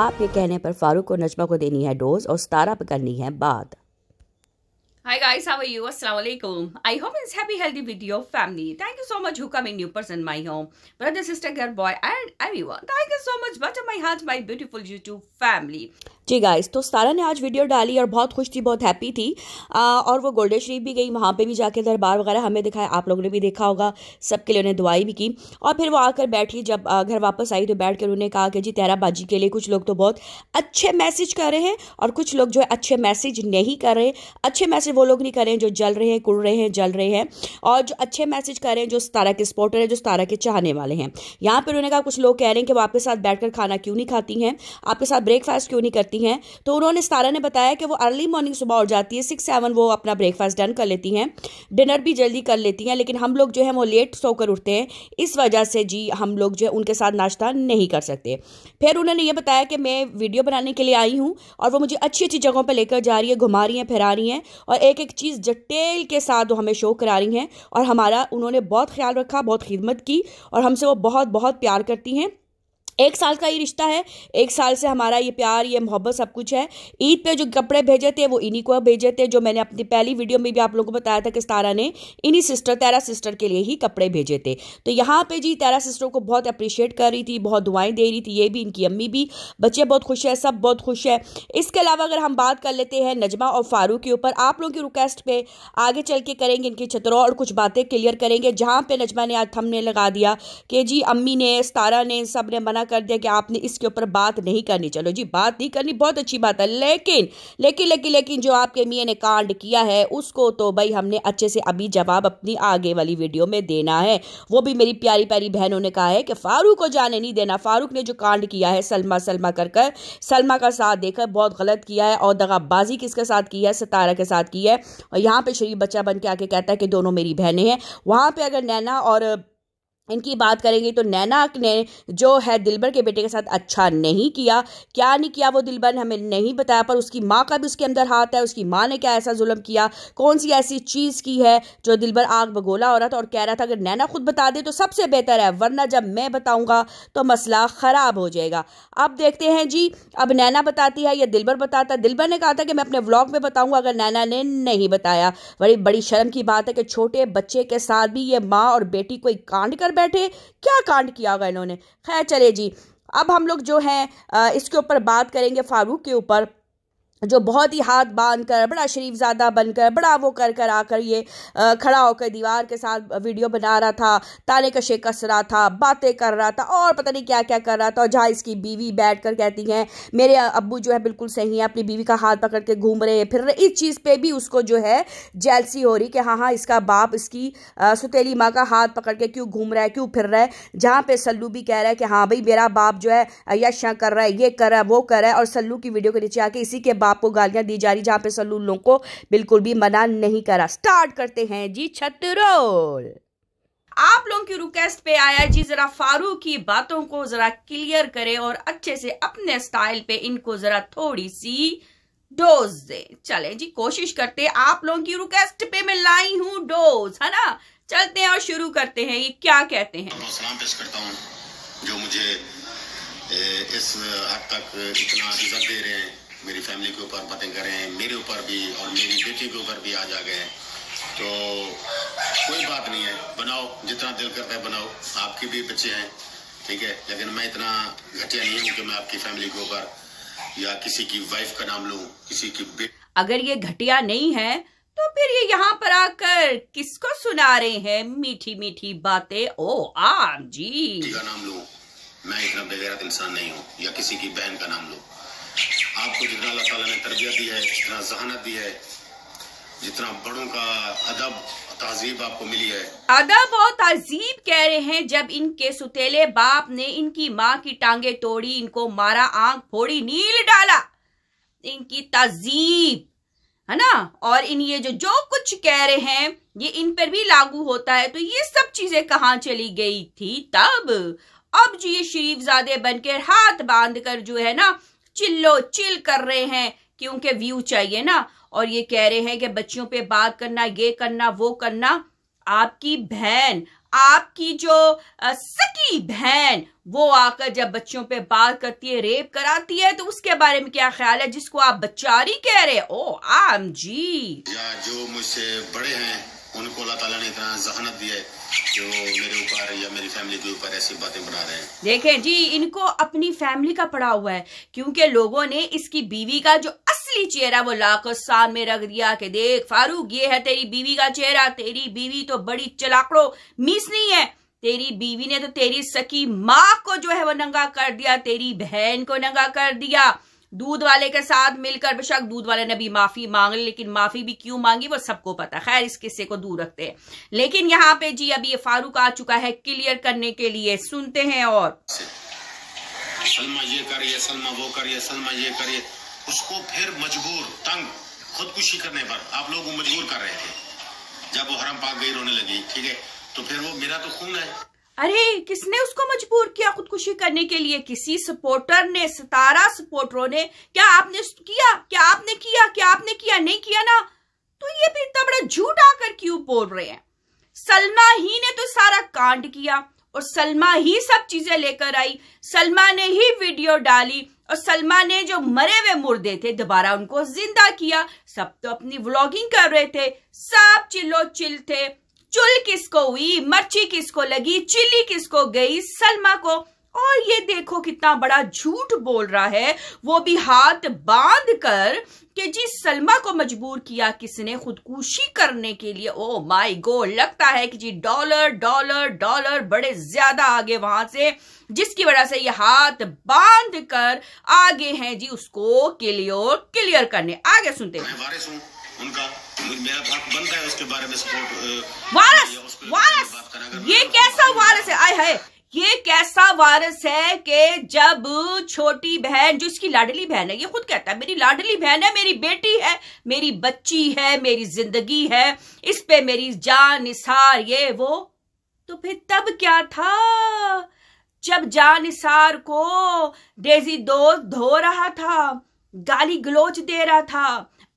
आपके कहने पर फारूक को नजमा को देनी है डोज और सतारा पर करनी है बात Hi guys, how are you? Assalamualaikum. I hope it's happy, healthy with your family. Thank you so much who coming new person my home, brother, sister, girl, boy, and everyone. Thank you so much, butter my heart, my beautiful YouTube family. जी guys तो सारा ने आज video डाली और बहुत खुश थी बहुत हैप्पी थी आ, और वो गोल्डन शरीफ भी गई वहाँ पे भी जाके दरबार वगैरह हमें दिखाया आप लोगों ने भी देखा होगा सबके लिए उन्हें दुआई भी की और फिर वो आकर बैठी जब घर वापस आई तो बैठ कर उन्होंने कहा कि जी तैराबाजी के लिए कुछ लोग तो बहुत अच्छे मैसेज कर रहे हैं और कुछ लोग जो है अच्छे मैसेज नहीं कर रहे अच्छे मैसेज वो लोग नहीं करें जो जल रहे हैं कुड़ रहे हैं जल रहे हैं और जो अच्छे मैसेज कर रहे हैं जो सतारा के सपोर्टर हैं जो सतारा के चाहने वाले हैं यहाँ पर उन्होंने कहा कुछ लोग कह रहे हैं कि वो आपके साथ बैठकर खाना क्यों नहीं खाती हैं आपके साथ ब्रेकफास्ट क्यों नहीं करती हैं तो उन्होंने सतारा ने बताया कि वो अर्ली मॉर्निंग सुबह उठ जाती है सिक्स सेवन वो अपना ब्रेकफास्ट डन कर लेती हैं डिनर भी जल्दी कर लेती हैं लेकिन हम लोग जो है वो लेट सोकर उठते हैं इस वजह से जी हम लोग जो है उनके साथ नाश्ता नहीं कर सकते फिर उन्होंने ये बताया कि मैं वीडियो बनाने के लिए आई हूँ और वो मुझे अच्छी अच्छी जगहों पर लेकर जा रही है घुमा रही हैं फिरा रही हैं और एक एक चीज़ डिटेल के साथ वो हमें शो करा रही हैं और हमारा उन्होंने बहुत ख्याल रखा बहुत खिदमत की और हमसे वो बहुत बहुत प्यार करती हैं एक साल का ये रिश्ता है एक साल से हमारा ये प्यार ये मोहब्बत सब कुछ है ईद पे जो कपड़े भेजे थे वो इन्हीं को भेजे थे जो मैंने अपनी पहली वीडियो में भी आप लोगों को बताया था कि तारा ने इन्हीं सिस्टर तेरा सिस्टर के लिए ही कपड़े भेजे थे तो यहाँ पे जी तेरा सिस्टर को बहुत अप्रिशिएट कर रही थी बहुत दुआएं दे रही थी ये भी इनकी अम्मी भी बच्चे बहुत खुश है सब बहुत खुश है इसके अलावा अगर हम बात कर लेते हैं नजमा और फारूक के ऊपर आप लोगों की रिक्वेस्ट पर आगे चल के करेंगे इनकी छतरों और कुछ बातें क्लियर करेंगे जहाँ पर नजमा ने आज थमने लगा दिया कि जी अम्मी ने तारा ने सब ने मना मना कर दिया कि आपने इसके ऊपर बात नहीं करनी चलो जी बात नहीं करनी बहुत अच्छी बात है लेकिन लेकिन लेकिन लेकिन जो आपके मियाँ ने कांड किया है उसको तो भाई हमने अच्छे से अभी जवाब अपनी आगे वाली वीडियो में देना है वो भी मेरी प्यारी प्यारी बहनों ने कहा है कि फारूक को जाने नहीं देना फारूक ने जो कांड किया है सलमा सलमा कर कर सलमा का साथ देकर बहुत गलत किया है और दगाबाजी किसके साथ की है सतारा के साथ की है और यहाँ पर शरीफ बच्चा बन के आके कहता है कि दोनों मेरी बहनें हैं वहाँ पर अगर नैना और इनकी बात करेंगे तो नैना ने जो है दिलबर के बेटे के साथ अच्छा नहीं किया क्या नहीं किया वो दिलबर ने हमें नहीं बताया पर उसकी माँ का भी उसके अंदर हाथ है उसकी माँ ने क्या ऐसा जुल्म किया कौन सी ऐसी चीज़ की है जो दिलबर आग बगोला हो रहा था और कह रहा था अगर नैना खुद बता दे तो सबसे बेहतर है वरना जब मैं बताऊँगा तो मसला ख़राब हो जाएगा अब देखते हैं जी अब नैना बताती है या दिलबर बताता दिलबर ने कहा था कि मैं अपने व्लॉग में बताऊँगा अगर नैना ने नहीं बताया बड़ी बड़ी शर्म की बात है कि छोटे बच्चे के साथ भी ये माँ और बेटी कोई कांड कर बैठे क्या कांड किया होगा इन्होंने खैर चले जी अब हम लोग जो है इसके ऊपर बात करेंगे फारूक के ऊपर जो बहुत ही हाथ बांध कर बड़ा शरीफ ज्यादा बनकर बड़ा वो कर कर आकर ये खड़ा होकर दीवार के साथ वीडियो बना रहा था ताने कशे कस रहा था बातें कर रहा था और पता नहीं क्या क्या कर रहा था और जहाँ इसकी बीवी बैठ कर कहती हैं मेरे अब्बू जो है बिल्कुल सही है अपनी बीवी का हाथ पकड़ के घूम रहे फिर रहे इस चीज़ पर भी उसको जो है जैलसी हो रही कि हाँ हाँ इसका बाप इसकी सुतीली माँ का हाथ पकड़ के क्यों घूम रहा है क्यों फिर रहा है जहाँ पर सल्लू भी कह रहा है कि हाँ भाई मेरा बाप जो है यशा कर रहा है ये कर रहा है वो कर रहा है और सल्लू की वीडियो के नीचे आके इसी के बाप को गालियां दी जा रही जहां पे सलू लोगों को बिल्कुल भी मना नहीं करा स्टार्ट करते हैं जी छतरोल आप लोगों की रिक्वेस्ट पे आया जी जरा फारूक की बातों को जरा क्लियर करे और अच्छे से अपने स्टाइल पे इनको जरा थोड़ी सी डोज दे चले जी कोशिश करते आप लोगों की रिक्वेस्ट पे मैं लाई हूँ डोज है ना चलते हैं और शुरू करते हैं ये क्या कहते हैं तो सलाम पेश करता हूँ जो मुझे इस हद तक इतना इज्जत दे रहे हैं मेरी फैमिली के ऊपर पते हैं मेरे ऊपर भी और मेरी बेटी के ऊपर भी आज आ गए तो कोई बात नहीं है बनाओ जितना दिल करता है बनाओ आपके भी बच्चे हैं ठीक है लेकिन मैं इतना घटिया नहीं हूँ कि मैं आपकी फैमिली के ऊपर या किसी की वाइफ का नाम लू किसी की अगर ये घटिया नहीं है तो फिर ये यहाँ पर आकर किसको सुना रहे हैं मीठी मीठी बातें ओ आम जी का नाम लू मैं इतना बेगैरत इंसान नहीं हूँ या किसी की बहन का नाम लू आपको जितना अल्लाह ताला ने तरबियत दी है जितना जहानत दी है जितना बड़ों का अदब तहजीब आपको मिली है अदब और तहजीब कह रहे हैं जब इनके सुतेले बाप ने इनकी माँ की टांगे तोड़ी इनको मारा आंख फोड़ी नील डाला इनकी तहजीब है ना और इन ये जो जो कुछ कह रहे हैं ये इन पर भी लागू होता है तो ये सब चीजें कहाँ चली गई थी तब अब जी ये शरीफ जादे बनकर हाथ बांध कर जो है ना चिल्लो चिल कर रहे हैं क्योंकि व्यू चाहिए ना और ये कह रहे हैं कि बच्चियों पे बात करना ये करना वो करना आपकी बहन आपकी जो सकी बहन वो आकर जब बच्चों पे बात करती है रेप कराती है तो उसके बारे में क्या ख्याल है जिसको आप बच्चारी कह रहे हो आम जी या जो मुझसे बड़े हैं उनको अल्लाह ताला ने इतना जहनत दिया है कि मेरे ऊपर या मेरी फैमिली के ऊपर ऐसी बातें बना रहे हैं देखें जी इनको अपनी फैमिली का पड़ा हुआ है क्योंकि लोगों ने इसकी बीवी का जो असली चेहरा वो लाकर सामने रख दिया के देख फारूक ये है तेरी बीवी का चेहरा तेरी बीवी तो बड़ी चलाकड़ो मीस नहीं है तेरी बीवी ने तो तेरी सकी माँ को जो है वो नंगा कर दिया तेरी बहन को नंगा कर दिया दूध वाले के साथ मिलकर बेशक दूध वाले ने भी माफी मांग ली लेकिन माफी भी क्यों मांगी वो सबको पता खैर इस किस्से को दूर रखते हैं लेकिन यहाँ पे जी अभी ये फारूक आ चुका है क्लियर करने के लिए सुनते हैं और सलमा ये करिए सलमा वो करिए सलमा ये करिए उसको फिर मजबूर तंग खुदकुशी करने पर आप लोग मजबूर कर रहे थे जब वो हरम पाक गई रोने लगी ठीक है तो फिर वो मेरा तो खून है अरे किसने उसको मजबूर किया खुदकुशी करने के लिए किसी सपोर्टर ने सितारा सपोर्टरों ने क्या आपने किया क्या आपने किया क्या आपने किया नहीं किया ना तो ये भी इतना बड़ा झूठ आकर क्यों बोल रहे हैं सलमा ही ने तो सारा कांड किया और सलमा ही सब चीजें लेकर आई सलमा ने ही वीडियो डाली और सलमा ने जो मरे हुए मुर्दे थे दोबारा उनको जिंदा किया सब तो अपनी व्लॉगिंग कर रहे थे सब चिल्लो चिल थे चुल किसको हुई मर्ची किसको लगी चिली किसको गई सलमा को और ये देखो कितना बड़ा झूठ बोल रहा है वो भी हाथ बांध कर कि जी सलमा को मजबूर किया किसने खुदकुशी करने के लिए ओ माय गॉड लगता है कि जी डॉलर डॉलर डॉलर बड़े ज्यादा आगे वहां से जिसकी वजह से ये हाथ बांध कर आगे हैं जी उसको क्लियर क्लियर करने आगे सुनते हैं उनका मेरा भाग बनता है उसके बारे में सपोर्ट वारस वारस ये कैसा वारस है आए है ये कैसा वारस है कि जब छोटी बहन जो इसकी लाडली बहन है ये खुद कहता है मेरी लाडली बहन है मेरी बेटी है मेरी बच्ची है मेरी जिंदगी है इस पे मेरी जान निसार ये वो तो फिर तब क्या था जब जान निसार को डेजी दो धो रहा था गाली गलोच दे रहा था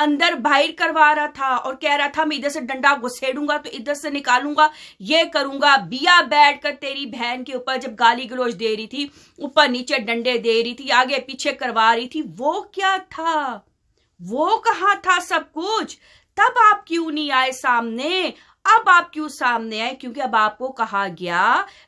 अंदर बाहर करवा रहा था और कह रहा था मैं इधर से डंडा घुसेड़ूंगा तो इधर से निकालूंगा ये करूंगा बिया बैठ कर तेरी बहन के ऊपर जब गाली गलोज दे रही थी ऊपर नीचे डंडे दे रही थी आगे पीछे करवा रही थी वो क्या था वो कहा था सब कुछ तब आप क्यों नहीं आए सामने अब आप क्यों सामने आए क्योंकि अब आपको कहा गया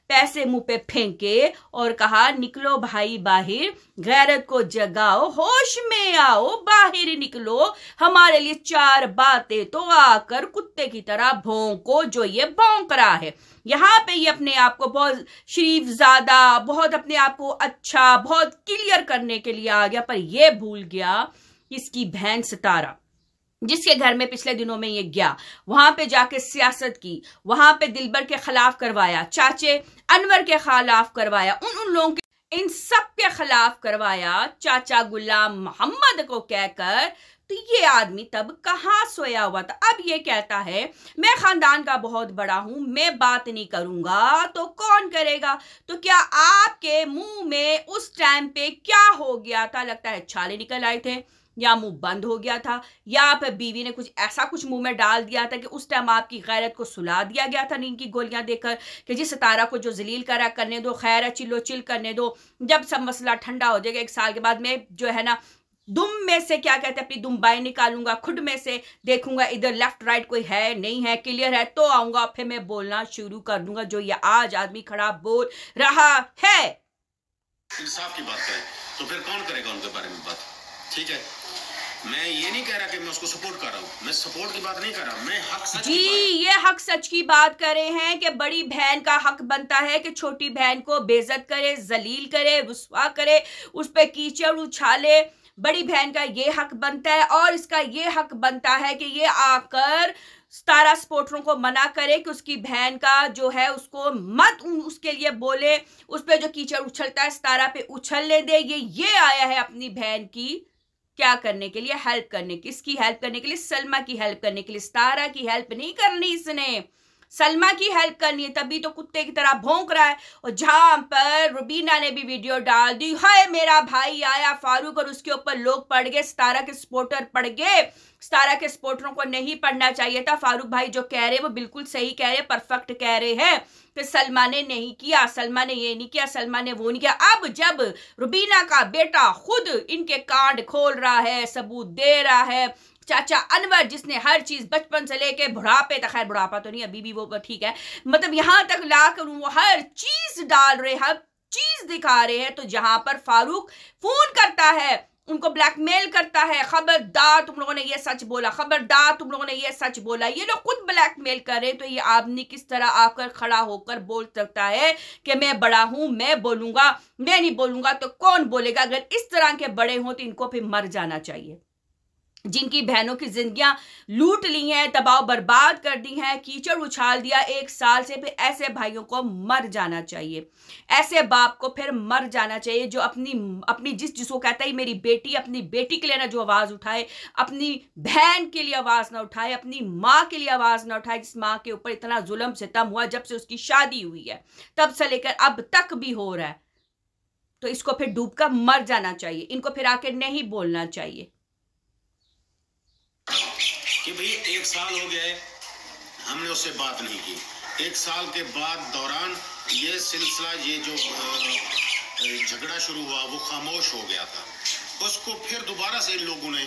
पैसे मुंह पे फेंके और कहा निकलो भाई बाहर गैरत को जगाओ होश में आओ बाहर निकलो हमारे लिए चार बातें तो आकर कुत्ते की तरह भोंको जो ये भोंक रहा है यहाँ पे ये अपने आप को बहुत शरीफ ज्यादा बहुत अपने आप को अच्छा बहुत क्लियर करने के लिए आ गया पर यह भूल गया इसकी भैंस सितारा जिसके घर में पिछले दिनों में ये गया वहां पे जाके सियासत की वहां पे दिलबर के खिलाफ करवाया चाचे अनवर के खिलाफ करवाया उन उन लोगों के इन सब के खिलाफ करवाया चाचा गुलाम मोहम्मद को कहकर तो ये आदमी तब कहाँ सोया हुआ था अब ये कहता है मैं खानदान का बहुत बड़ा हूं मैं बात नहीं करूंगा तो कौन करेगा तो क्या आपके मुंह में उस टाइम पे क्या हो गया था लगता है छाले निकल आए थे या मुंह बंद हो गया था या आप बीवी ने कुछ ऐसा कुछ मुंह में डाल दिया था कि उस टाइम आपकी गैरत को सुला दिया गया था नींद की गोलियां देकर कि जी सतारा को जो जलील करा करने दो खैर है चिल्लो चिल करने दो जब सब मसला ठंडा हो जाएगा एक साल के बाद मैं जो है ना दुम में से क्या कहते हैं अपनी दुम बाई निकालूंगा खुद में से देखूंगा इधर लेफ्ट राइट कोई है नहीं है क्लियर है तो आऊंगा फिर मैं बोलना शुरू कर दूंगा जो ये आज आदमी खड़ा बोल रहा है इंसाफ की बात करें तो फिर कौन करेगा उनके बारे में बात ठीक है मैं ये नहीं कह रहा कि मैं उसको सपोर्ट कर रहा हूँ मैं सपोर्ट की बात नहीं कर रहा मैं हक सच जी ये हक सच की बात कर रहे हैं कि बड़ी बहन का हक बनता है कि छोटी बहन को बेजत करे जलील करे रुसवा करे उस पर कीचड़ उछाले बड़ी बहन का ये हक बनता है और इसका ये हक बनता है कि ये आकर सतारा सपोर्टरों को मना करे कि उसकी बहन का जो है उसको मत उसके लिए बोले उस पर जो कीचड़ उछलता है सतारा पे उछलने दे ये ये आया है अपनी बहन की क्या करने के लिए हेल्प करने किसकी हेल्प करने के लिए सलमा की हेल्प करने के लिए स्तारा की हेल्प नहीं करनी इसने सलमा की हेल्प करनी है तभी तो कुत्ते की तरह भोंक रहा है और जहाँ पर रुबीना ने भी वीडियो डाल दी हाय मेरा भाई आया फारूक और उसके ऊपर लोग पड़ गए सतारा के सपोर्टर पड़ गए सतारा के सपोर्टरों को नहीं पढ़ना चाहिए था फारूक भाई जो कह रहे वो बिल्कुल सही कह रहे परफेक्ट कह रहे हैं कि तो सलमा ने नहीं किया सलमा ने ये नहीं किया सलमा ने वो नहीं किया अब जब रुबीना का बेटा खुद इनके कांड खोल रहा है सबूत दे रहा है चाचा अनवर जिसने हर चीज़ बचपन से लेके बुढ़ापे तक खैर बुढ़ापा तो नहीं अभी भी वो ठीक है मतलब यहां तक ला कर वो हर चीज़ डाल रहे हर चीज़ दिखा रहे हैं तो जहां पर फारूक फ़ोन करता है उनको ब्लैकमेल करता है खबरदार तुम लोगों ने ये सच बोला खबरदार तुम लोगों ने ये सच बोला ये लोग खुद ब्लैकमेल कर रहे तो ये आदमी किस तरह आकर खड़ा होकर बोल सकता है कि मैं बड़ा हूं मैं बोलूंगा मैं नहीं बोलूंगा तो कौन बोलेगा अगर इस तरह के बड़े हों तो इनको फिर मर जाना चाहिए जिनकी बहनों की जिंदगियां लूट ली हैं दबाव बर्बाद कर दी हैं कीचड़ उछाल दिया एक साल से फिर ऐसे भाइयों को मर जाना चाहिए ऐसे बाप को फिर मर जाना चाहिए जो अपनी अपनी जिस जिसको कहता है मेरी बेटी अपनी बेटी के लिए ना जो आवाज़ उठाए अपनी बहन के लिए आवाज़ ना उठाए अपनी माँ के लिए आवाज़ ना उठाए जिस माँ के ऊपर इतना जुलम सितम हुआ जब से उसकी शादी हुई है तब से लेकर अब तक भी हो रहा है तो इसको फिर डूब कर मर जाना चाहिए इनको फिर आके नहीं बोलना चाहिए कि भाई एक साल हो गया है हमने उससे बात नहीं की एक साल के बाद दौरान ये सिलसिला ये जो झगड़ा शुरू हुआ वो खामोश हो गया था उसको फिर दोबारा से इन लोगों ने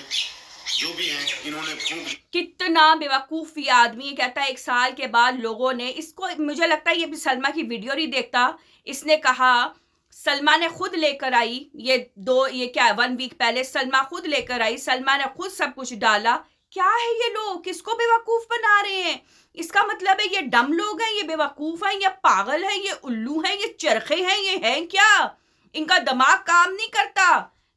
जो भी है इन्होंने फूक कितना बेवकूफ़ी आदमी है कहता है एक साल के बाद लोगों ने इसको मुझे लगता है ये भी सलमा की वीडियो नहीं देखता इसने कहा सलमा ने खुद लेकर आई ये दो ये क्या है वन वीक पहले सलमा खुद लेकर आई सलमा ने खुद सब कुछ डाला क्या है ये लोग किसको बेवकूफ़ बना रहे हैं इसका मतलब है ये डम लोग हैं ये बेवकूफ़ हैं ये पागल हैं ये उल्लू हैं ये चरखे हैं ये हैं क्या इनका दिमाग काम नहीं करता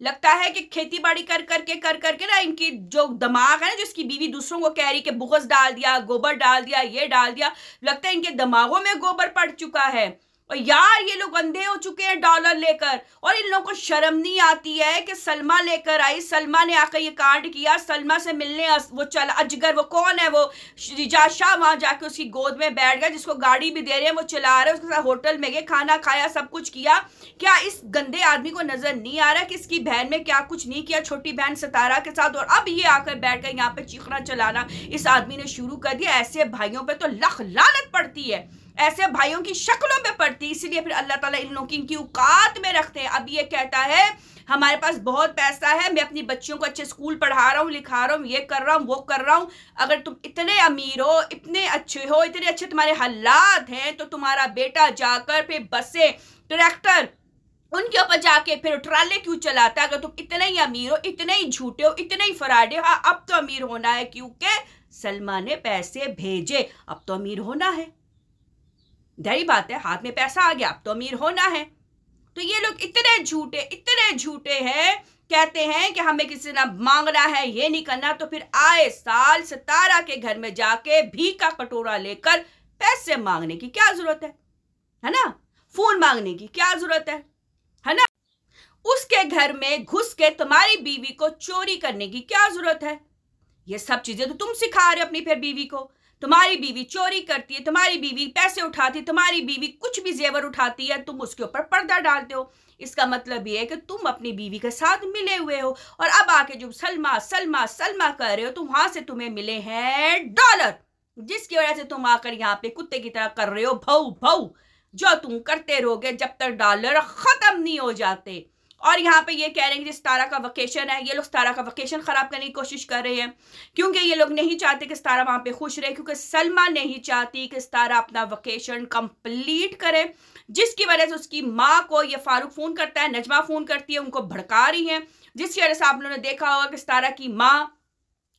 लगता है कि खेती बाड़ी कर करके कर करके कर ना इनकी जो दिमाग है ना जिसकी बीवी दूसरों को कह रही कि बुगस डाल दिया गोबर डाल दिया ये डाल दिया लगता है इनके दिमागों में गोबर पड़ चुका है और यार ये लोग अंधे हो चुके हैं डॉलर लेकर और इन लोगों को शर्म नहीं आती है कि सलमा लेकर आई सलमा ने आकर ये कांड किया सलमा से मिलने वो चला अजगर वो कौन है वो रिजा शाह वहाँ जाके उसकी गोद में बैठ गया जिसको गाड़ी भी दे रहे हैं वो चला रहे हैं उसके साथ होटल में गए खाना खाया सब कुछ किया क्या इस गंदे आदमी को नजर नहीं आ रहा कि इसकी बहन में क्या कुछ नहीं किया छोटी बहन सतारा के साथ और अब ये आकर बैठ कर यहाँ पर चीखना चलाना इस आदमी ने शुरू कर दिया ऐसे भाइयों पर तो लख लालत पड़ती है ऐसे भाइयों की शक्लों में पड़ती इसलिए फिर अल्लाह ताला इन लोगों की इनकी औकात में रखते हैं अब ये कहता है हमारे पास बहुत पैसा है मैं अपनी बच्चियों को अच्छे स्कूल पढ़ा रहा हूँ लिखा रहा हूँ ये कर रहा हूँ वो कर रहा हूँ अगर तुम इतने अमीर हो इतने अच्छे हो इतने अच्छे तुम्हारे हालात हैं तो तुम्हारा बेटा जाकर फिर बसें ट्रैक्टर उनके ऊपर जाके फिर ट्राले क्यों चलाता है अगर तुम इतने ही अमीर हो इतने ही झूठे हो इतने ही फराडे हो हाँ अब तो अमीर होना है क्योंकि सलमा ने पैसे भेजे अब तो अमीर होना है डरी बात है हाथ में पैसा आ गया अब तो अमीर होना है तो ये लोग इतने झूठे इतने झूठे हैं कहते हैं कि हमें किसी ने मांगना है ये नहीं करना तो फिर आए साल सतारा के घर में जाके भी का कटोरा लेकर पैसे मांगने की क्या जरूरत है है ना फोन मांगने की क्या जरूरत है है ना उसके घर में घुस के तुम्हारी बीवी को चोरी करने की क्या जरूरत है ये सब चीजें तो तुम सिखा रहे हो अपनी फिर बीवी को तुम्हारी बीवी चोरी करती है तुम्हारी बीवी पैसे उठाती है तुम्हारी बीवी कुछ भी जेवर उठाती है तुम उसके ऊपर पर्दा डालते हो इसका मतलब ये है कि तुम अपनी बीवी के साथ मिले हुए हो और अब आके जो सलमा सलमा सलमा कर रहे हो तो वहां से तुम्हें मिले हैं डॉलर जिसकी वजह से तुम आकर यहाँ पे कुत्ते की तरह कर रहे हो भऊ भऊ जो तुम करते रहोगे जब तक डॉलर ख़त्म नहीं हो जाते और यहाँ पे ये कह रहे हैं कि सितारा का वकेशन है ये लोग सितारा का वकेशन ख़राब करने की कोशिश कर रहे हैं क्योंकि ये लोग नहीं चाहते कि सितारा वहाँ पे खुश रहे क्योंकि सलमा नहीं चाहती कि सितारा अपना वकेशन कंप्लीट करे जिसकी वजह से उसकी माँ को ये फारूक फ़ोन करता है नजमा फ़ोन करती है उनको भड़का रही है जिसकी वजह से आप लोगों ने देखा होगा कि सितारा की माँ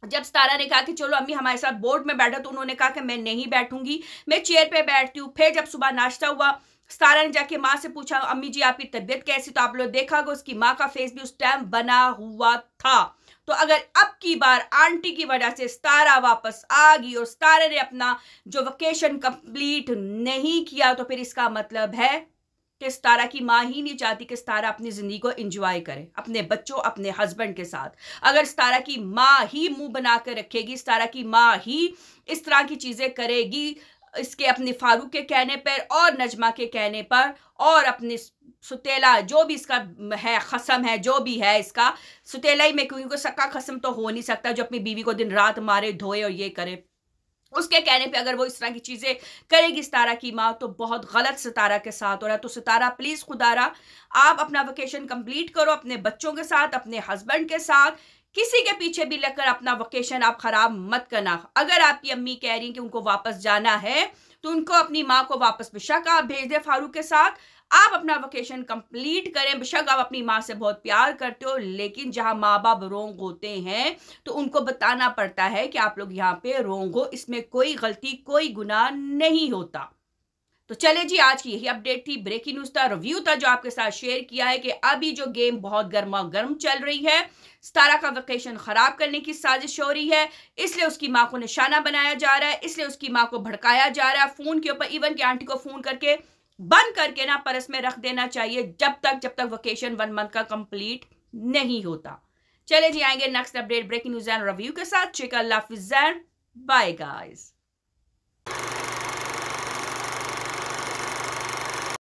जब सतारा ने कहा कि चलो अम्मी हमारे साथ बोर्ड में बैठो तो उन्होंने कहा कि मैं नहीं बैठूंगी मैं चेयर पर बैठती हूँ फिर जब सुबह नाश्ता हुआ सारा ने जाके माँ से पूछा अम्मी जी आपकी तबीयत कैसी तो आप लोग देखा होगा उसकी माँ का फेस भी उस टाइम बना हुआ था तो अगर अब की बार आंटी की वजह से सतारा वापस आ गई और सतारा ने अपना जो वकेशन कंप्लीट नहीं किया तो फिर इसका मतलब है कि सतारा की माँ ही नहीं चाहती कि सतारा अपनी ज़िंदगी को इंजॉय करे अपने बच्चों अपने हस्बैंड के साथ अगर सतारा की माँ ही मुंह बना कर रखेगी सतारा की माँ ही इस तरह की चीज़ें करेगी इसके अपने फारूक के कहने पर और नजमा के कहने पर और अपने सुतेला जो भी इसका है खसम है जो भी है इसका सुतेला ही में क्योंकि सक्का खसम तो हो नहीं सकता जो अपनी बीवी को दिन रात मारे धोए और ये करे उसके कहने पे अगर वो इस तरह की चीज़ें करेगी सितारा की माँ तो बहुत गलत सितारा के साथ हो रहा है तो सितारा प्लीज़ खुदारा आप अपना वोकेशन कंप्लीट करो अपने बच्चों के साथ अपने हस्बैंड के साथ किसी के पीछे भी लगकर अपना वोकेशन आप ख़राब मत करना अगर आपकी अम्मी कह रही कि उनको वापस जाना है तो उनको अपनी माँ को वापस बेशक आप भेज दें फारूक के साथ आप अपना वोकेशन कंप्लीट करें बेशक आप अपनी माँ से बहुत प्यार करते हो लेकिन जहाँ माँ बाप रोंग होते हैं तो उनको बताना पड़ता है कि आप लोग यहाँ पे रोंग हो इसमें कोई गलती कोई गुनाह नहीं होता तो चले जी आज की यही अपडेट थी ब्रेकिंग न्यूज था रिव्यू था जो आपके साथ शेयर किया है कि अभी जो गेम बहुत गर्मा गर्म चल रही है सतारा का वेकेशन खराब करने की साजिश हो रही है इसलिए उसकी माँ को निशाना बनाया जा रहा है इसलिए उसकी माँ को भड़काया जा रहा है फोन के ऊपर इवन की आंटी को फोन करके बंद करके ना परस में रख देना चाहिए जब तक जब तक वेकेशन वन मंथ का कंप्लीट नहीं होता चले जी आएंगे next update breaking news and review के साथ चिकल लाफिज बाय गाइज